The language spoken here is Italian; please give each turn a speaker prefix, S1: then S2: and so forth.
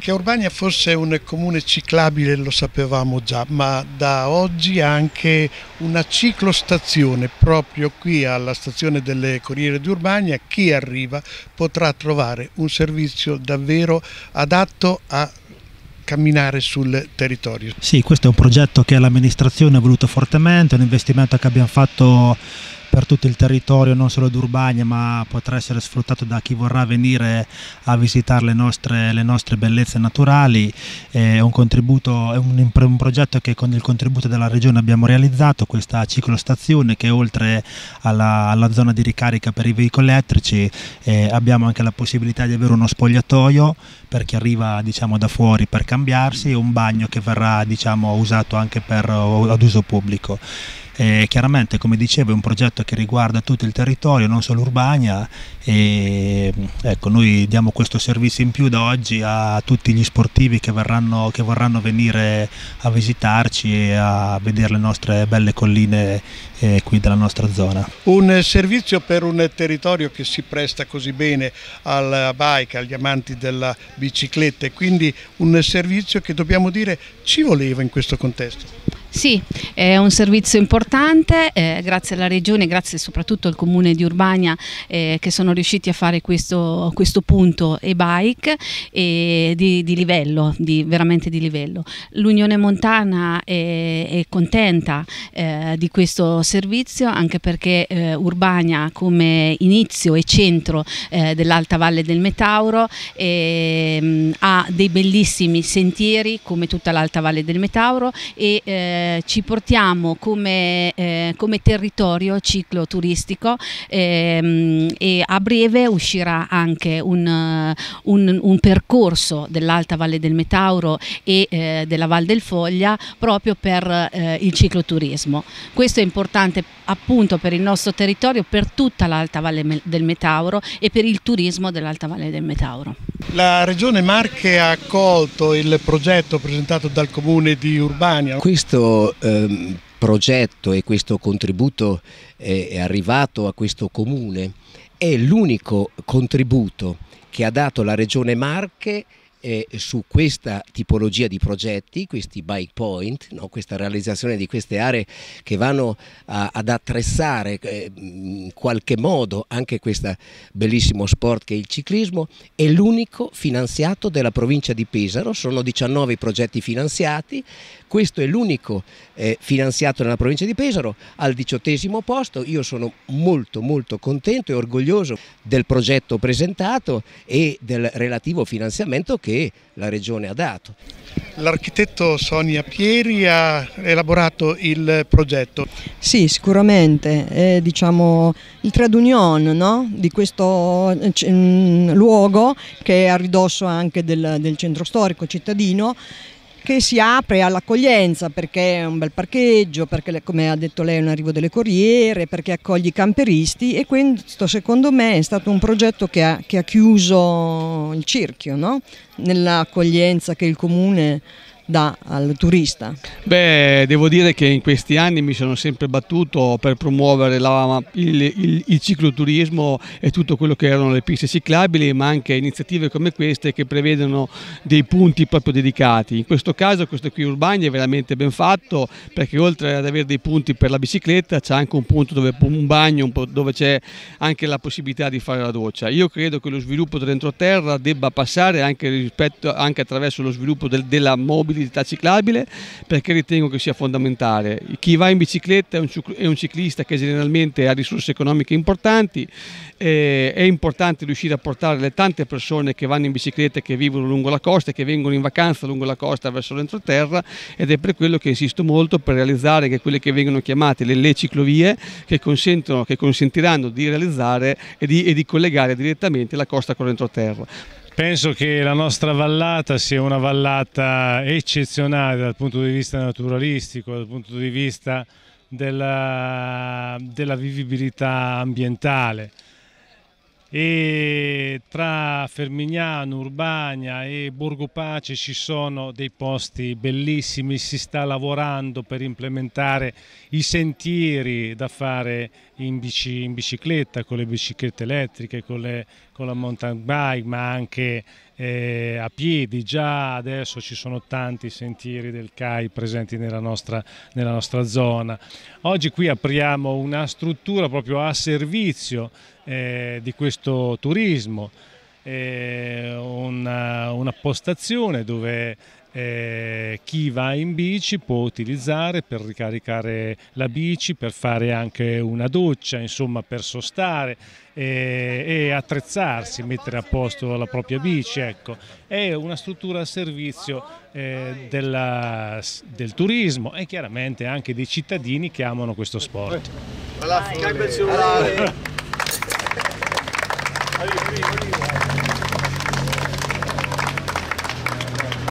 S1: Che Urbania fosse un comune ciclabile lo sapevamo già, ma da oggi anche una ciclostazione proprio qui alla stazione delle Corriere di Urbania, chi arriva potrà trovare un servizio davvero adatto a camminare sul territorio.
S2: Sì, questo è un progetto che l'amministrazione ha voluto fortemente, un investimento che abbiamo fatto per tutto il territorio, non solo d'Urbania, ma potrà essere sfruttato da chi vorrà venire a visitare le nostre, le nostre bellezze naturali. È un, contributo, è un, un progetto che con il contributo della Regione abbiamo realizzato, questa ciclostazione che oltre alla, alla zona di ricarica per i veicoli elettrici eh, abbiamo anche la possibilità di avere uno spogliatoio per chi arriva diciamo, da fuori per cambiarsi e un bagno che verrà diciamo, usato anche per, ad uso pubblico. Eh, chiaramente, come dicevo, è un progetto che riguarda tutto il territorio, non solo Urbania. E, ecco, noi diamo questo servizio in più da oggi a tutti gli sportivi che, verranno, che vorranno venire a visitarci e a vedere le nostre belle colline eh, qui della nostra zona.
S1: Un servizio per un territorio che si presta così bene alla bike, agli amanti della bicicletta quindi un servizio che dobbiamo dire ci voleva in questo contesto.
S3: Sì, è un servizio importante, eh, grazie alla Regione, grazie soprattutto al Comune di Urbania eh, che sono riusciti a fare questo, questo punto e-bike di, di, livello, di, veramente di livello. L'Unione Montana è, è contenta eh, di questo servizio anche perché eh, Urbania come inizio e centro eh, dell'Alta Valle del Metauro ehm, ha dei bellissimi sentieri come tutta l'Alta Valle del Metauro e eh, eh, ci portiamo come, eh, come territorio ciclo turistico ehm, e a breve uscirà anche un, eh, un, un percorso dell'Alta Valle del Metauro e eh, della Val del Foglia proprio per eh, il cicloturismo. Questo è importante appunto per il nostro territorio, per tutta l'Alta Valle del Metauro e per il turismo dell'Alta Valle del Metauro.
S1: La Regione Marche ha
S4: accolto il progetto presentato dal Comune di Urbania. Questo ehm, progetto e questo contributo eh, è arrivato a questo Comune è l'unico contributo che ha dato la Regione Marche eh, su questa tipologia di progetti, questi bike point, no? questa realizzazione di queste aree che vanno a, ad attrezzare eh, in qualche modo anche questo bellissimo sport che è il ciclismo, è l'unico finanziato della provincia di Pesaro, sono 19 i progetti finanziati, questo è l'unico eh, finanziato nella provincia di Pesaro, al diciottesimo posto, io sono molto molto contento e orgoglioso del progetto presentato e del relativo finanziamento che che la Regione ha dato.
S1: L'architetto Sonia Pieri ha elaborato il progetto.
S4: Sì, sicuramente, è diciamo, il trade union no? di questo mm, luogo che è a ridosso anche del, del centro storico cittadino che si apre all'accoglienza perché è un bel parcheggio, perché come ha detto lei è un arrivo delle corriere, perché accoglie i camperisti e questo secondo me è stato un progetto che ha, che ha chiuso il cerchio no? nell'accoglienza che il comune dà al turista?
S5: Beh, devo dire che in questi anni mi sono sempre battuto per promuovere la, il, il, il, cicloturismo e tutto quello che erano le piste ciclabili, ma anche iniziative come queste che prevedono dei punti proprio dedicati. In questo caso questo qui Urbani è veramente ben fatto perché oltre ad avere dei punti per la bicicletta c'è anche un punto dove un bagno un po dove c'è anche la possibilità di fare la doccia. Io credo che lo sviluppo dell'entroterra debba passare anche, rispetto, anche attraverso lo sviluppo del, della mobilità mobilità ciclabile perché ritengo che sia fondamentale. Chi va in bicicletta è un, ciclista che generalmente ha risorse economiche importanti, è importante riuscire a portare le tante persone che vanno in bicicletta, e che vivono lungo la costa, e che vengono in vacanza lungo la costa verso l'entroterra ed è per quello che insisto molto per realizzare che quelle che vengono chiamate le, le ciclovie che, che, consentiranno di realizzare e di, e di collegare direttamente la costa con l'entroterra.
S6: Penso che la nostra vallata sia una vallata eccezionale dal punto di vista naturalistico, dal punto di vista della, della vivibilità ambientale e tra Fermignano, Urbania e Borgo Pace ci sono dei posti bellissimi, si sta lavorando per implementare i sentieri da fare in, bici, in bicicletta, con le biciclette elettriche, con le con la mountain bike ma anche eh, a piedi. Già adesso ci sono tanti sentieri del CAI presenti nella nostra, nella nostra zona. Oggi qui apriamo una struttura proprio a servizio eh, di questo turismo. Eh, un, una postazione dove eh, chi va in bici può utilizzare per ricaricare la bici, per fare anche una doccia, insomma per sostare eh, e attrezzarsi, mettere a posto la propria bici. Ecco. È una struttura a servizio eh, della, del turismo e chiaramente anche dei cittadini che amano questo sport.
S5: Alla fine,